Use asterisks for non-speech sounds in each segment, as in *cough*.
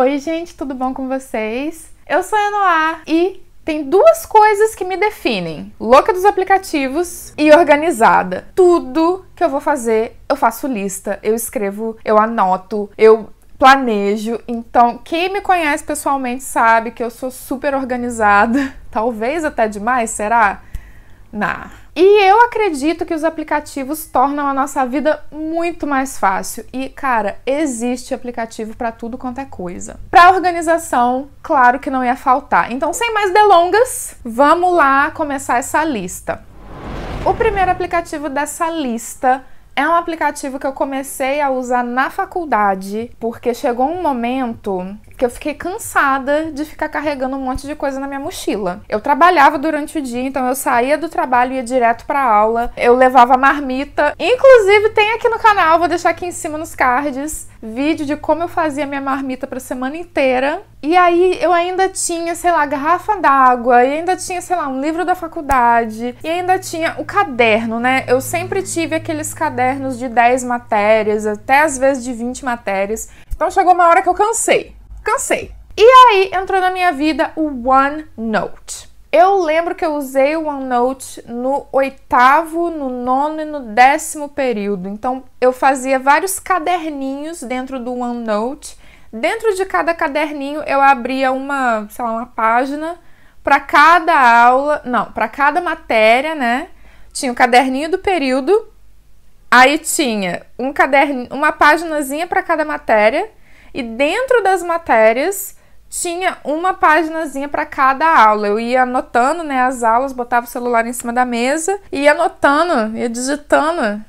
Oi, gente, tudo bom com vocês? Eu sou a Enoá e tem duas coisas que me definem: louca dos aplicativos e organizada. Tudo que eu vou fazer, eu faço lista, eu escrevo, eu anoto, eu planejo. Então, quem me conhece pessoalmente sabe que eu sou super organizada. *laughs* Talvez até demais, será? Nah e eu acredito que os aplicativos tornam a nossa vida muito mais fácil. E, cara, existe aplicativo para tudo quanto é coisa. Para organização, claro que não ia faltar. Então, sem mais delongas, vamos lá começar essa lista. O primeiro aplicativo dessa lista é um aplicativo que eu comecei a usar na faculdade, porque chegou um momento que eu fiquei cansada de ficar carregando um monte de coisa na minha mochila. Eu trabalhava durante o dia, então eu saía do trabalho e ia direto para aula. Eu levava marmita. Inclusive tem aqui no canal, vou deixar aqui em cima nos cards, vídeo de como eu fazia minha marmita para semana inteira. E aí eu ainda tinha, sei lá, garrafa d'água, e ainda tinha, sei lá, um livro da faculdade, e ainda tinha o caderno, né? Eu sempre tive aqueles cadernos de 10 matérias, até às vezes de 20 matérias. Então chegou uma hora que eu cansei cansei. E aí entrou na minha vida o OneNote. Eu lembro que eu usei o OneNote no oitavo, no nono e no décimo período. Então eu fazia vários caderninhos dentro do OneNote. Dentro de cada caderninho eu abria uma, sei lá, uma página para cada aula, não, para cada matéria, né? Tinha o caderninho do período, aí tinha um caderninho, uma páginazinha para cada matéria e dentro das matérias tinha uma paginazinha para cada aula. Eu ia anotando, né, as aulas, botava o celular em cima da mesa e ia anotando, ia digitando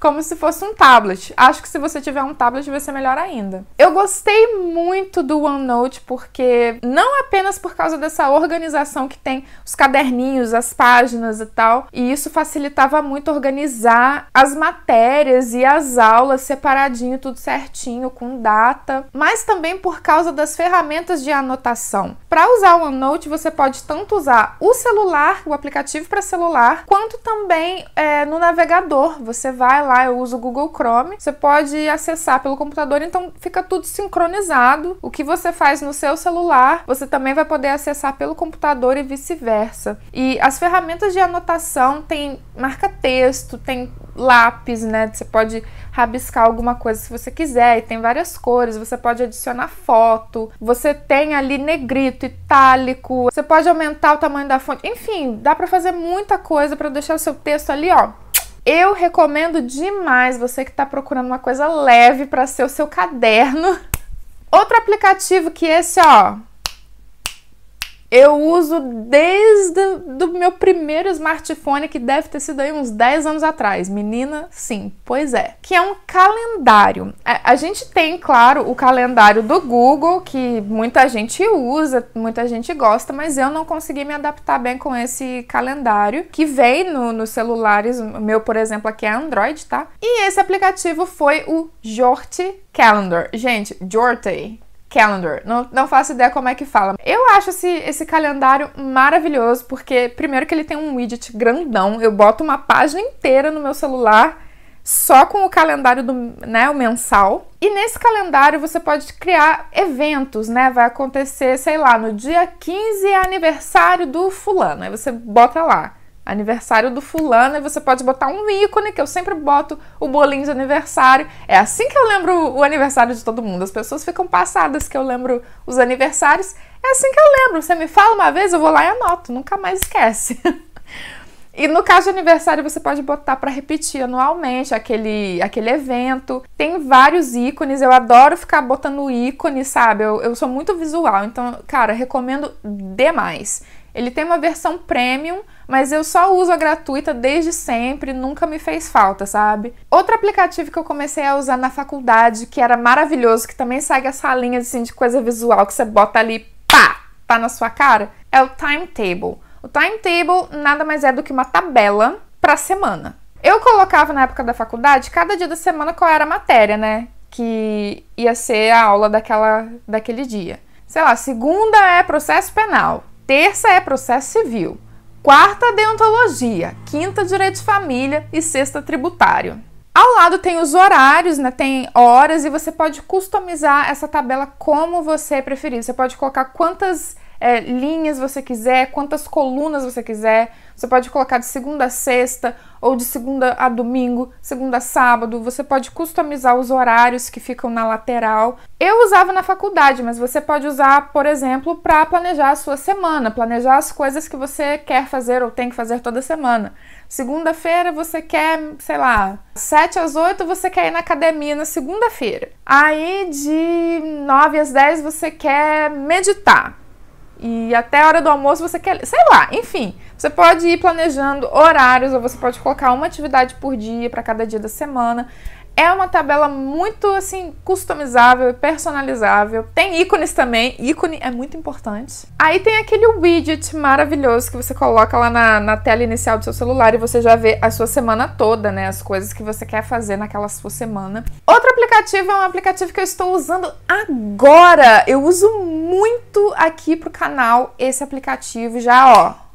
como se fosse um tablet. Acho que se você tiver um tablet vai ser melhor ainda. Eu gostei muito do OneNote porque não apenas por causa dessa organização que tem os caderninhos, as páginas e tal, e isso facilitava muito organizar as matérias e as aulas separadinho, tudo certinho, com data, mas também por causa das ferramentas de anotação. Para usar o OneNote, você pode tanto usar o celular, o aplicativo para celular, quanto também é, no navegador. Você vai lá lá, eu uso o Google Chrome, você pode acessar pelo computador, então fica tudo sincronizado. O que você faz no seu celular, você também vai poder acessar pelo computador e vice-versa. E as ferramentas de anotação tem marca-texto, tem lápis, né? Você pode rabiscar alguma coisa se você quiser, e tem várias cores, você pode adicionar foto, você tem ali negrito, itálico, você pode aumentar o tamanho da fonte, enfim, dá para fazer muita coisa para deixar o seu texto ali, ó, eu recomendo demais você que está procurando uma coisa leve para ser o seu caderno. Outro aplicativo que esse, ó, eu uso desde o meu primeiro smartphone, que deve ter sido aí uns 10 anos atrás. Menina, sim, pois é. Que é um calendário. A, a gente tem, claro, o calendário do Google, que muita gente usa, muita gente gosta, mas eu não consegui me adaptar bem com esse calendário, que vem no, nos celulares. O meu, por exemplo, aqui é Android, tá? E esse aplicativo foi o Jort Calendar. Gente, Jortay calendar. Não, não faço ideia como é que fala. Eu acho esse, esse calendário maravilhoso, porque primeiro que ele tem um widget grandão, eu boto uma página inteira no meu celular só com o calendário do, né, o mensal. E nesse calendário você pode criar eventos, né? Vai acontecer, sei lá, no dia 15 é aniversário do fulano. Aí você bota lá aniversário do fulano e você pode botar um ícone que eu sempre boto o bolinho de aniversário. É assim que eu lembro o aniversário de todo mundo. As pessoas ficam passadas que eu lembro os aniversários. É assim que eu lembro. Você me fala uma vez, eu vou lá e anoto, nunca mais esquece. *laughs* e no caso de aniversário, você pode botar para repetir anualmente aquele, aquele evento. Tem vários ícones, eu adoro ficar botando ícone, sabe? Eu, eu sou muito visual, então, cara, recomendo demais. Ele tem uma versão premium, mas eu só uso a gratuita desde sempre, nunca me fez falta, sabe? Outro aplicativo que eu comecei a usar na faculdade, que era maravilhoso, que também segue essa linha assim, de coisa visual que você bota ali, pá, tá na sua cara, é o Timetable. O Timetable nada mais é do que uma tabela pra semana. Eu colocava na época da faculdade, cada dia da semana qual era a matéria, né? Que ia ser a aula daquela, daquele dia. Sei lá, segunda é processo penal, terça é processo civil, quarta deontologia, quinta direito de família e sexta tributário. Ao lado tem os horários, né? Tem horas e você pode customizar essa tabela como você preferir. Você pode colocar quantas é, linhas você quiser, quantas colunas você quiser. Você pode colocar de segunda a sexta ou de segunda a domingo, segunda a sábado. Você pode customizar os horários que ficam na lateral. Eu usava na faculdade, mas você pode usar, por exemplo, para planejar a sua semana, planejar as coisas que você quer fazer ou tem que fazer toda semana. Segunda-feira você quer, sei lá, 7 às 8 você quer ir na academia na segunda-feira. Aí de 9 às 10 você quer meditar e até a hora do almoço você quer, sei lá, enfim, você pode ir planejando horários ou você pode colocar uma atividade por dia para cada dia da semana. É uma tabela muito assim customizável e personalizável. Tem ícones também, ícone é muito importante. Aí tem aquele widget maravilhoso que você coloca lá na, na tela inicial do seu celular e você já vê a sua semana toda, né? As coisas que você quer fazer naquela sua semana. Outro aplicativo é um aplicativo que eu estou usando agora. Eu uso muito aqui pro canal esse aplicativo já, ó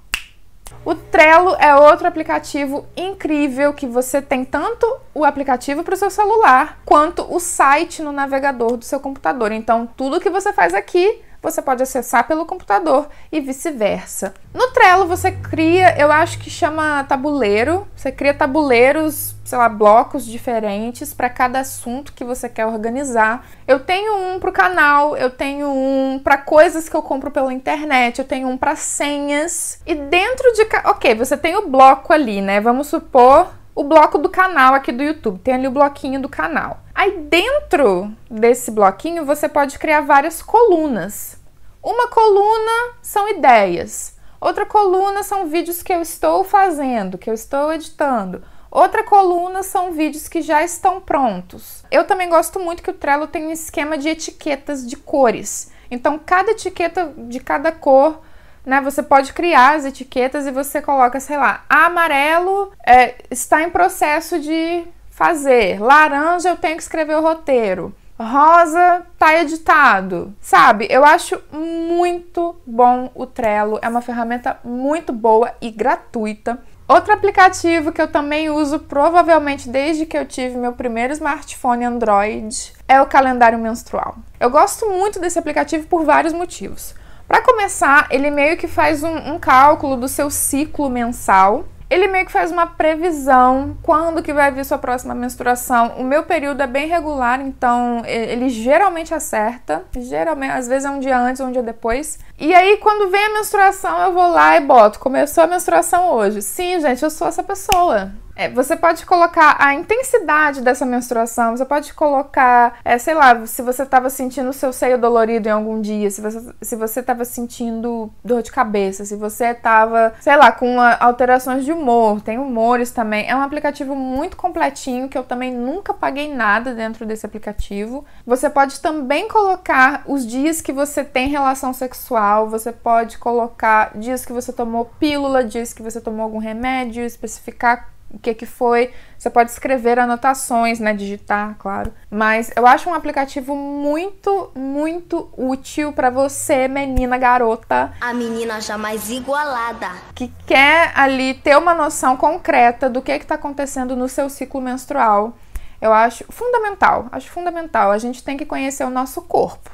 o Trello é outro aplicativo incrível que você tem tanto o aplicativo para o seu celular quanto o site no navegador do seu computador. Então, tudo que você faz aqui você pode acessar pelo computador e vice-versa. No Trello você cria, eu acho que chama tabuleiro, você cria tabuleiros, sei lá, blocos diferentes para cada assunto que você quer organizar. Eu tenho um para o canal, eu tenho um para coisas que eu compro pela internet, eu tenho um para senhas. E dentro de, OK, você tem o bloco ali, né? Vamos supor o bloco do canal aqui do YouTube. Tem ali o bloquinho do canal. Aí dentro desse bloquinho você pode criar várias colunas. Uma coluna são ideias, outra coluna são vídeos que eu estou fazendo, que eu estou editando. Outra coluna são vídeos que já estão prontos. Eu também gosto muito que o Trello tenha um esquema de etiquetas de cores. Então, cada etiqueta de cada cor, né? Você pode criar as etiquetas e você coloca, sei lá, amarelo é, está em processo de fazer. Laranja, eu tenho que escrever o roteiro. Rosa tá editado. Sabe, eu acho muito bom o Trello, é uma ferramenta muito boa e gratuita. Outro aplicativo que eu também uso provavelmente desde que eu tive meu primeiro smartphone Android é o calendário menstrual. Eu gosto muito desse aplicativo por vários motivos. Para começar, ele meio que faz um, um cálculo do seu ciclo mensal ele meio que faz uma previsão quando que vai vir sua próxima menstruação. O meu período é bem regular, então ele geralmente acerta. Geralmente, às vezes é um dia antes ou um dia depois. E aí, quando vem a menstruação, eu vou lá e boto. Começou a menstruação hoje. Sim, gente, eu sou essa pessoa. É, você pode colocar a intensidade dessa menstruação, você pode colocar, é, sei lá, se você estava sentindo o seu seio dolorido em algum dia, se você se você estava sentindo dor de cabeça, se você estava, sei lá, com uma, alterações de humor, tem humores também. É um aplicativo muito completinho que eu também nunca paguei nada dentro desse aplicativo. Você pode também colocar os dias que você tem relação sexual, você pode colocar dias que você tomou pílula, dias que você tomou algum remédio, especificar o que, que foi. Você pode escrever anotações, né? Digitar, claro. Mas eu acho um aplicativo muito, muito útil para você, menina garota. A menina jamais igualada. Que quer ali ter uma noção concreta do que está acontecendo no seu ciclo menstrual. Eu acho fundamental, acho fundamental. A gente tem que conhecer o nosso corpo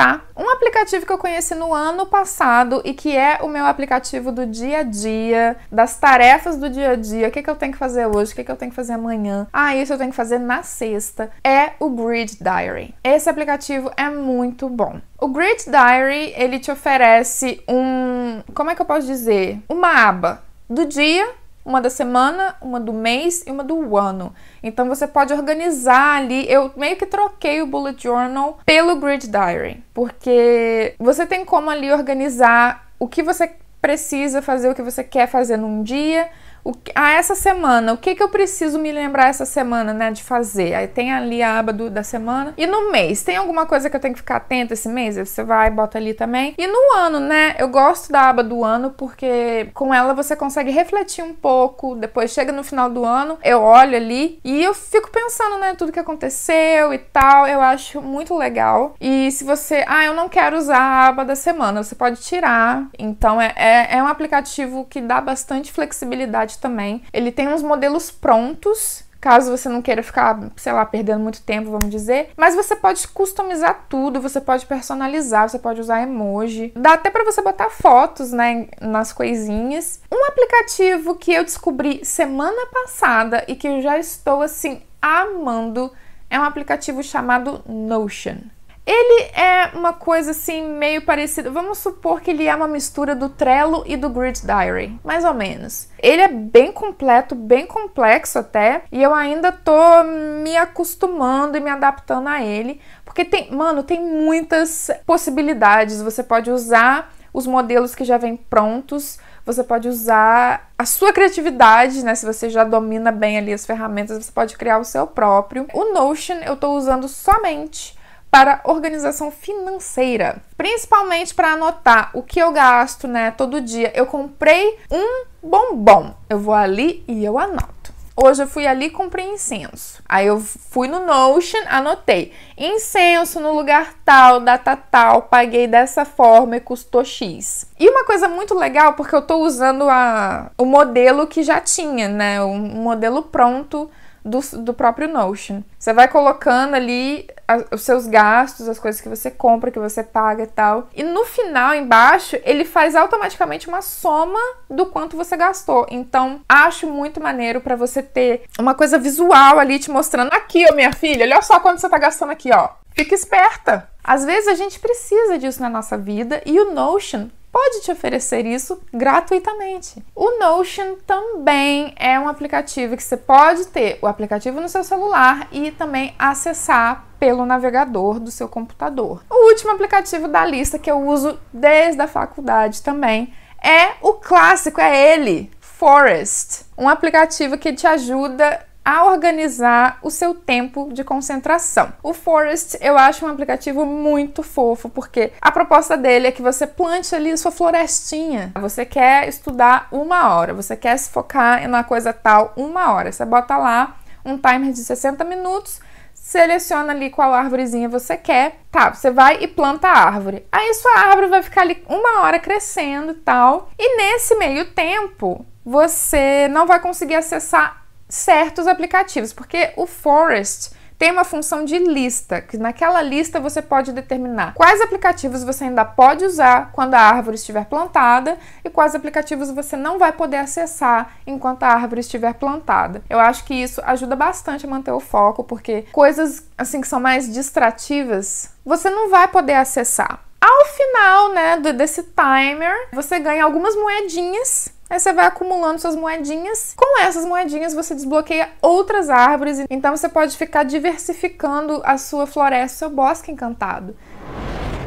tá? Um aplicativo que eu conheci no ano passado e que é o meu aplicativo do dia a dia, das tarefas do dia a dia, o que, que eu tenho que fazer hoje, o que, que eu tenho que fazer amanhã, ah, isso eu tenho que fazer na sexta, é o Grid Diary. Esse aplicativo é muito bom. O Grid Diary, ele te oferece um, como é que eu posso dizer? Uma aba do dia uma da semana, uma do mês e uma do ano. Então você pode organizar ali. Eu meio que troquei o bullet journal pelo grid diary, porque você tem como ali organizar o que você precisa fazer, o que você quer fazer num dia o, ah, essa semana, o que, que eu preciso me lembrar essa semana, né, de fazer? Aí tem ali a aba do, da semana. E no mês, tem alguma coisa que eu tenho que ficar atenta esse mês? Aí você vai, bota ali também. E no ano, né, eu gosto da aba do ano porque com ela você consegue refletir um pouco. Depois chega no final do ano, eu olho ali e eu fico pensando, né, tudo que aconteceu e tal. Eu acho muito legal. E se você, ah, eu não quero usar a aba da semana, você pode tirar. Então é, é, é um aplicativo que dá bastante flexibilidade também. Ele tem uns modelos prontos caso você não queira ficar, sei lá, perdendo muito tempo, vamos dizer. Mas você pode customizar tudo, você pode personalizar, você pode usar emoji. Dá até para você botar fotos, né, nas coisinhas. Um aplicativo que eu descobri semana passada e que eu já estou assim amando é um aplicativo chamado Notion. Ele é uma coisa assim meio parecida. Vamos supor que ele é uma mistura do Trello e do Grid Diary, mais ou menos. Ele é bem completo, bem complexo até, e eu ainda tô me acostumando e me adaptando a ele, porque tem, mano, tem muitas possibilidades. Você pode usar os modelos que já vêm prontos, você pode usar a sua criatividade, né? Se você já domina bem ali as ferramentas, você pode criar o seu próprio. O Notion eu tô usando somente para organização financeira, principalmente para anotar o que eu gasto, né? Todo dia eu comprei um bombom, eu vou ali e eu anoto. Hoje eu fui ali comprei incenso. Aí eu fui no Notion, anotei incenso no lugar tal, data tal, paguei dessa forma e custou X. E uma coisa muito legal, porque eu tô usando a, o modelo que já tinha, né? Um modelo pronto do, do próprio Notion. Você vai colocando ali a, os seus gastos, as coisas que você compra, que você paga e tal. E no final, embaixo, ele faz automaticamente uma soma do quanto você gastou. Então, acho muito maneiro para você ter uma coisa visual ali te mostrando aqui, ó, minha filha, olha só quanto você tá gastando aqui, ó. Fica esperta. Às vezes a gente precisa disso na nossa vida e o Notion pode te oferecer isso gratuitamente. O Notion também é um aplicativo que você pode ter o aplicativo no seu celular e também acessar pelo navegador do seu computador. O último aplicativo da lista que eu uso desde a faculdade também é o clássico, é ele, Forest, um aplicativo que te ajuda a organizar o seu tempo de concentração. O Forest eu acho um aplicativo muito fofo, porque a proposta dele é que você plante ali a sua florestinha. Você quer estudar uma hora, você quer se focar em uma coisa tal uma hora. Você bota lá um timer de 60 minutos seleciona ali qual árvorezinha você quer. Tá, você vai e planta a árvore. Aí sua árvore vai ficar ali uma hora crescendo e tal. E nesse meio tempo, você não vai conseguir acessar certos aplicativos, porque o Forest tem uma função de lista, que naquela lista você pode determinar quais aplicativos você ainda pode usar quando a árvore estiver plantada e quais aplicativos você não vai poder acessar enquanto a árvore estiver plantada. Eu acho que isso ajuda bastante a manter o foco, porque coisas assim que são mais distrativas, você não vai poder acessar. Ao final, né, desse timer, você ganha algumas moedinhas Aí você vai acumulando suas moedinhas. Com essas moedinhas você desbloqueia outras árvores, então você pode ficar diversificando a sua floresta, seu bosque encantado.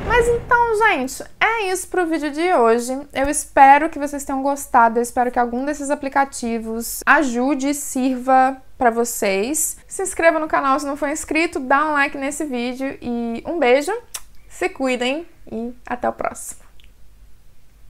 Mas então, gente, é isso pro vídeo de hoje. Eu espero que vocês tenham gostado, eu espero que algum desses aplicativos ajude e sirva para vocês. Se inscreva no canal se não for inscrito, dá um like nesse vídeo e um beijo, se cuidem e até o próximo.